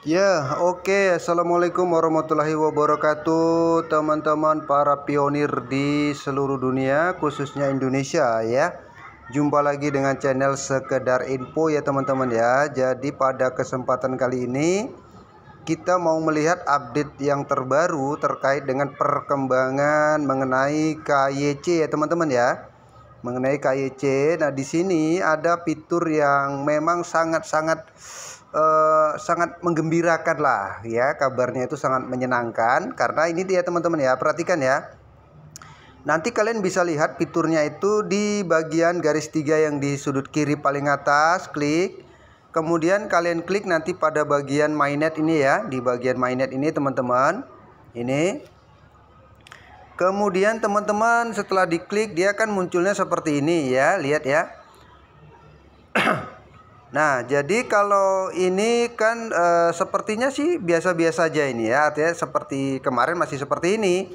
Ya, oke. Okay. Assalamualaikum warahmatullahi wabarakatuh, teman-teman para pionir di seluruh dunia, khususnya Indonesia ya. Jumpa lagi dengan channel Sekedar Info ya, teman-teman ya. Jadi pada kesempatan kali ini kita mau melihat update yang terbaru terkait dengan perkembangan mengenai KYC ya, teman-teman ya. Mengenai KYC. Nah, di sini ada fitur yang memang sangat-sangat eh, sangat menggembirakan lah ya kabarnya itu sangat menyenangkan karena ini dia teman-teman ya perhatikan ya nanti kalian bisa lihat fiturnya itu di bagian garis tiga yang di sudut kiri paling atas klik kemudian kalian klik nanti pada bagian mainnet ini ya di bagian mainnet ini teman-teman ini kemudian teman-teman setelah diklik dia akan munculnya seperti ini ya lihat ya Nah, jadi kalau ini kan e, sepertinya sih biasa-biasa aja ini ya, artinya seperti kemarin masih seperti ini.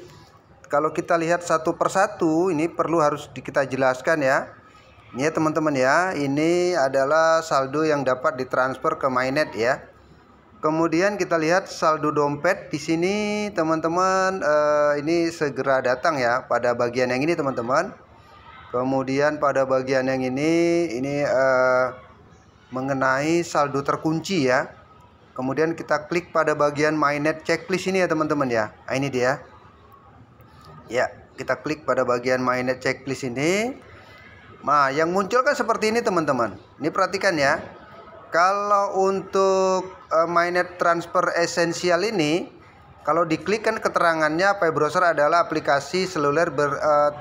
Kalau kita lihat satu persatu, ini perlu harus kita jelaskan ya. Ini ya teman-teman ya, ini adalah saldo yang dapat ditransfer ke Mainnet ya. Kemudian kita lihat saldo dompet di sini teman-teman e, ini segera datang ya pada bagian yang ini teman-teman. Kemudian pada bagian yang ini ini. E, mengenai saldo terkunci ya. Kemudian kita klik pada bagian Net checklist ini ya teman-teman ya. Nah, ini dia. Ya, kita klik pada bagian Net checklist ini. Nah, yang muncul kan seperti ini teman-teman. Ini perhatikan ya. Kalau untuk uh, Net transfer esensial ini, kalau diklik kan keterangannya Pay ya, Browser adalah aplikasi seluler ber, uh,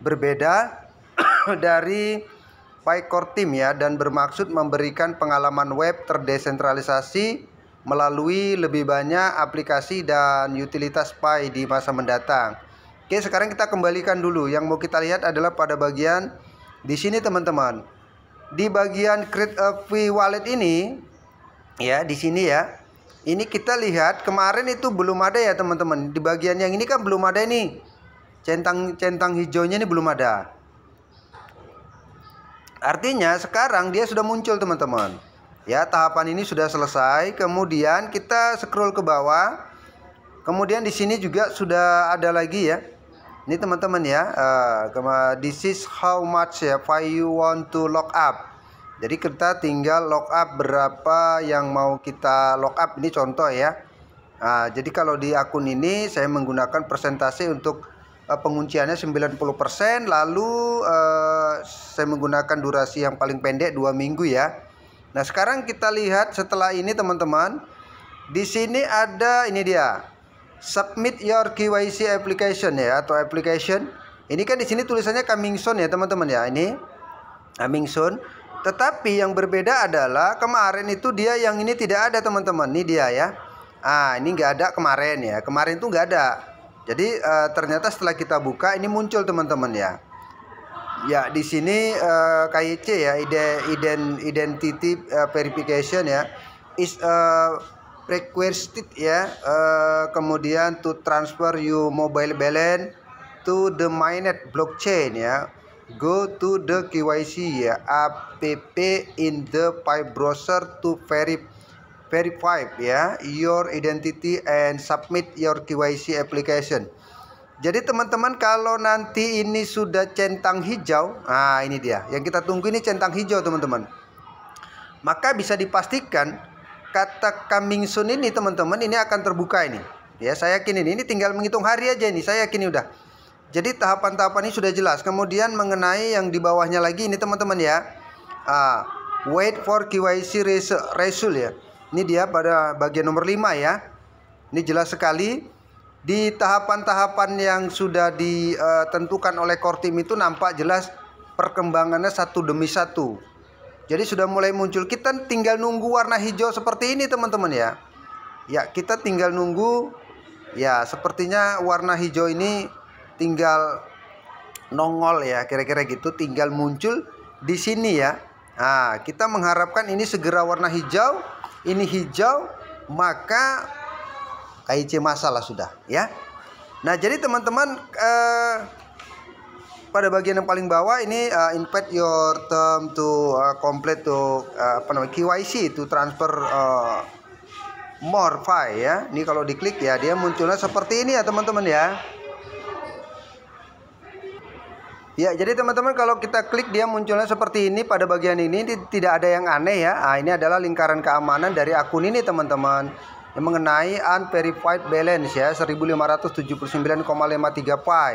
berbeda dari Pai Core Team ya dan bermaksud memberikan pengalaman web terdesentralisasi melalui lebih banyak aplikasi dan utilitas Pi di masa mendatang. Oke, sekarang kita kembalikan dulu. Yang mau kita lihat adalah pada bagian di sini teman-teman. Di bagian create a Pi wallet ini ya, di sini ya. Ini kita lihat kemarin itu belum ada ya teman-teman. Di bagian yang ini kan belum ada ini Centang centang hijaunya ini belum ada. Artinya sekarang dia sudah muncul teman-teman. Ya, tahapan ini sudah selesai. Kemudian kita scroll ke bawah. Kemudian di sini juga sudah ada lagi ya. Ini teman-teman ya, uh, this is how much ya if you want to lock up. Jadi kita tinggal lock up berapa yang mau kita lock up ini contoh ya. Nah, jadi kalau di akun ini saya menggunakan persentase untuk Eh, pengunciannya 90% lalu eh, saya menggunakan durasi yang paling pendek dua minggu ya Nah sekarang kita lihat setelah ini teman-teman di sini ada ini dia submit your KYC application ya atau application ini kan di sini tulisannya coming soon ya teman-teman ya ini coming soon tetapi yang berbeda adalah kemarin itu dia yang ini tidak ada teman-teman ini dia ya ah ini nggak ada kemarin ya kemarin itu nggak ada jadi uh, ternyata setelah kita buka ini muncul teman-teman ya. Ya di sini uh, eh, KYC ya ident identity uh, verification ya is requested ya uh, kemudian to transfer you mobile balance to the mainnet blockchain ya go to the KYC ya app in the pipe browser to verify verify ya your identity and submit your KYC application. Jadi teman-teman kalau nanti ini sudah centang hijau, nah ini dia. Yang kita tunggu ini centang hijau teman-teman. Maka bisa dipastikan kata coming soon ini teman-teman ini akan terbuka ini. Ya saya yakin ini, ini tinggal menghitung hari aja ini, saya yakin ini udah. Jadi tahapan-tahapan ini sudah jelas. Kemudian mengenai yang di bawahnya lagi ini teman-teman ya. Uh, wait for KYC result ya. Ini dia pada bagian nomor 5 ya. Ini jelas sekali di tahapan-tahapan yang sudah ditentukan oleh core itu nampak jelas perkembangannya satu demi satu. Jadi sudah mulai muncul. Kita tinggal nunggu warna hijau seperti ini teman-teman ya. Ya kita tinggal nunggu. Ya sepertinya warna hijau ini tinggal nongol ya kira-kira gitu. Tinggal muncul di sini ya. Nah kita mengharapkan ini segera warna hijau ini hijau maka KIC masalah sudah ya. Nah jadi teman-teman eh, pada bagian yang paling bawah ini uh, invite your term to uh, complete to uh, apa namanya KYC to transfer uh, more file ya. Ini kalau diklik ya dia munculnya seperti ini ya teman-teman ya. Ya, jadi teman-teman kalau kita klik dia munculnya seperti ini pada bagian ini tidak ada yang aneh ya. Nah, ini adalah lingkaran keamanan dari akun ini teman-teman yang mengenai unverified balance ya 1579,53 pi.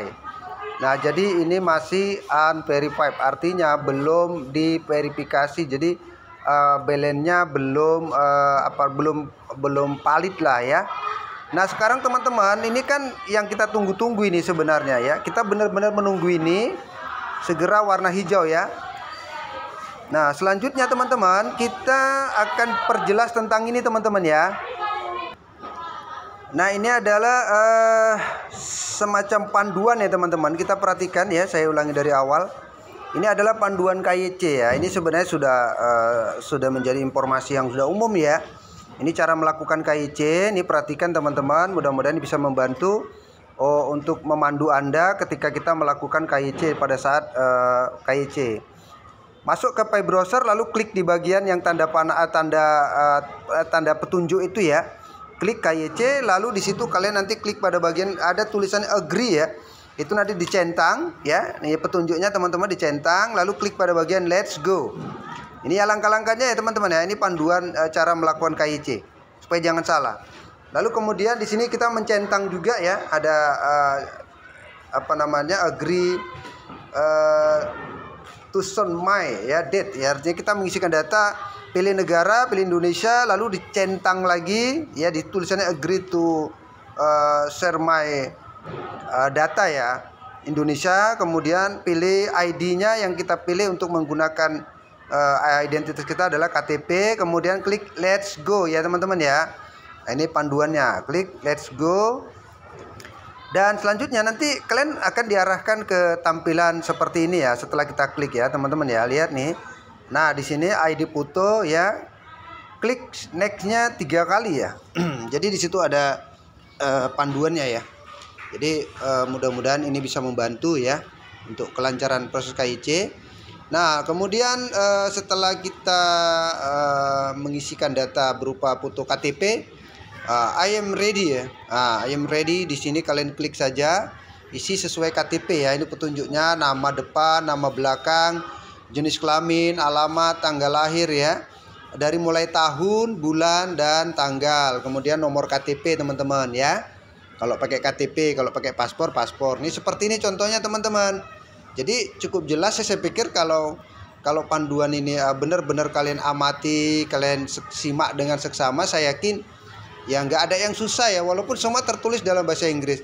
Nah, jadi ini masih unverified artinya belum diverifikasi. Jadi uh, balance-nya belum uh, apa belum belum valid lah ya. Nah sekarang teman-teman ini kan yang kita tunggu-tunggu ini sebenarnya ya Kita benar-benar menunggu ini segera warna hijau ya. Nah, selanjutnya teman-teman, kita akan perjelas tentang ini teman-teman ya. Nah, ini adalah uh, semacam panduan ya teman-teman. Kita perhatikan ya, saya ulangi dari awal. Ini adalah panduan KYC ya. Ini sebenarnya sudah uh, sudah menjadi informasi yang sudah umum ya. Ini cara melakukan KYC. Ini perhatikan teman-teman, mudah-mudahan bisa membantu oh, untuk memandu Anda ketika kita melakukan KYC pada saat uh, eh, KYC. Masuk ke Pay Browser lalu klik di bagian yang tanda panah eh, tanda uh, tanda petunjuk itu ya. Klik KYC lalu di situ kalian nanti klik pada bagian ada tulisan agree ya. Itu nanti dicentang ya. Ini petunjuknya teman-teman dicentang lalu klik pada bagian let's go. Ini ya langkah-langkahnya ya teman-teman ya. Ini panduan uh, cara melakukan KYC supaya jangan salah. Lalu kemudian di sini kita mencentang juga ya ada uh, apa namanya agree eh, uh, to son my ya date ya artinya kita mengisikan data pilih negara pilih Indonesia lalu dicentang lagi ya ditulisannya tulisannya agree to uh, share my uh, data ya Indonesia kemudian pilih ID-nya yang kita pilih untuk menggunakan uh, identitas kita adalah KTP kemudian klik let's go ya teman-teman ya Nah, ini panduannya. Klik let's go. Dan selanjutnya nanti kalian akan diarahkan ke tampilan seperti ini ya setelah kita klik ya teman-teman ya lihat nih. Nah di sini ID foto ya klik nextnya tiga kali ya. Jadi disitu ada uh, panduannya ya. Jadi uh, mudah-mudahan ini bisa membantu ya untuk kelancaran proses KIC. Nah kemudian uh, setelah kita uh, mengisikan data berupa foto KTP uh, I am ready ya. Uh, I am ready di sini kalian klik saja isi sesuai KTP ya. Ini petunjuknya nama depan, nama belakang, jenis kelamin, alamat, tanggal lahir ya. Dari mulai tahun, bulan dan tanggal. Kemudian nomor KTP teman-teman ya. Kalau pakai KTP, kalau pakai paspor, paspor. Ini seperti ini contohnya teman-teman. Jadi cukup jelas ya saya pikir kalau kalau panduan ini ah, benar-benar kalian amati, kalian simak dengan seksama, saya yakin ya nggak ada yang susah ya walaupun semua tertulis dalam bahasa Inggris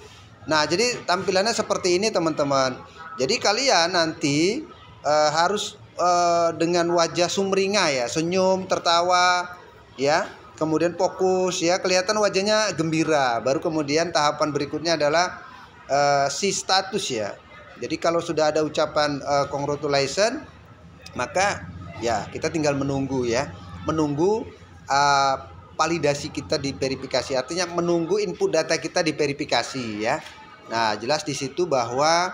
nah jadi tampilannya seperti ini teman-teman jadi kalian nanti e, harus e, dengan wajah sumringah ya senyum tertawa ya kemudian fokus ya kelihatan wajahnya gembira baru kemudian tahapan berikutnya adalah e, si status ya jadi kalau sudah ada ucapan e, congratulation maka ya kita tinggal menunggu ya menunggu e, validasi kita diverifikasi artinya menunggu input data kita diverifikasi ya nah jelas di situ bahwa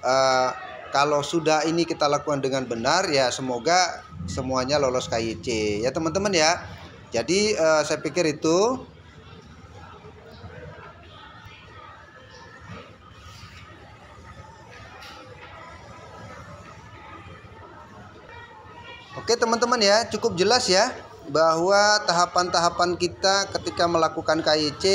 eh, kalau sudah ini kita lakukan dengan benar ya semoga semuanya lolos KYC ya teman-teman ya jadi eh, saya pikir itu Oke teman-teman ya cukup jelas ya bahwa tahapan-tahapan kita ketika melakukan KYC uh,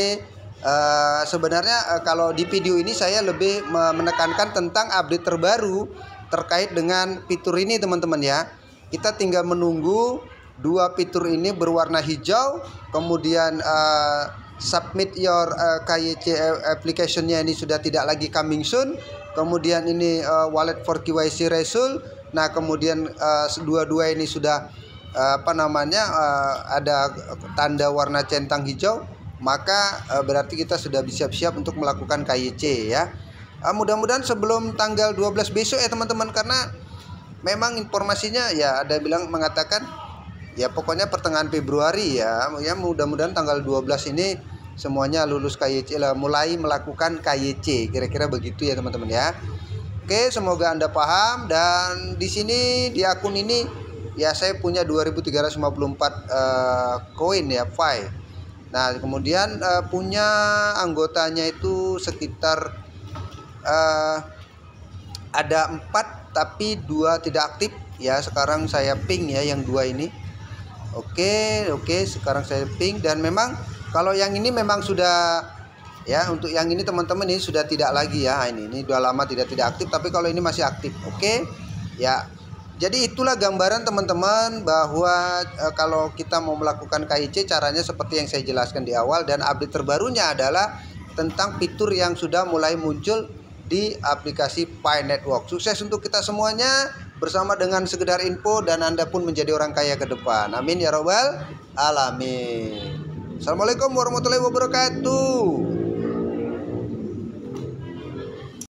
eh, sebenarnya uh, kalau di video ini saya lebih menekankan tentang update terbaru terkait dengan fitur ini teman-teman ya. Kita tinggal menunggu dua fitur ini berwarna hijau kemudian uh, submit your uh, KYC application-nya ini sudah tidak lagi coming soon kemudian ini uh, wallet for KYC resul nah kemudian uh, dua-dua ini sudah apa namanya eh, ada tanda warna centang hijau maka eh, berarti kita sudah siap-siap untuk melakukan KYC ya eh, mudah-mudahan sebelum tanggal 12 besok ya teman-teman karena memang informasinya ya ada bilang mengatakan ya pokoknya pertengahan Februari ya ya mudah-mudahan tanggal 12 ini semuanya lulus KYC lah mulai melakukan KYC kira-kira begitu ya teman-teman ya Oke, semoga Anda paham dan di sini di akun ini ya saya punya 2354 uh, eh, koin ya Fi nah kemudian uh, punya anggotanya itu sekitar uh, ada empat tapi dua tidak aktif ya sekarang saya ping ya yang dua ini oke oke sekarang saya ping dan memang kalau yang ini memang sudah ya untuk yang ini teman-teman ini sudah tidak lagi ya ini ini dua lama tidak tidak aktif tapi kalau ini masih aktif oke ya jadi itulah gambaran teman-teman bahwa e, kalau kita mau melakukan KIC caranya seperti yang saya jelaskan di awal dan update terbarunya adalah tentang fitur yang sudah mulai muncul di aplikasi Pi Network. Sukses untuk kita semuanya bersama dengan sekedar info dan Anda pun menjadi orang kaya ke depan. Amin ya robbal alamin. Assalamualaikum warahmatullahi wabarakatuh.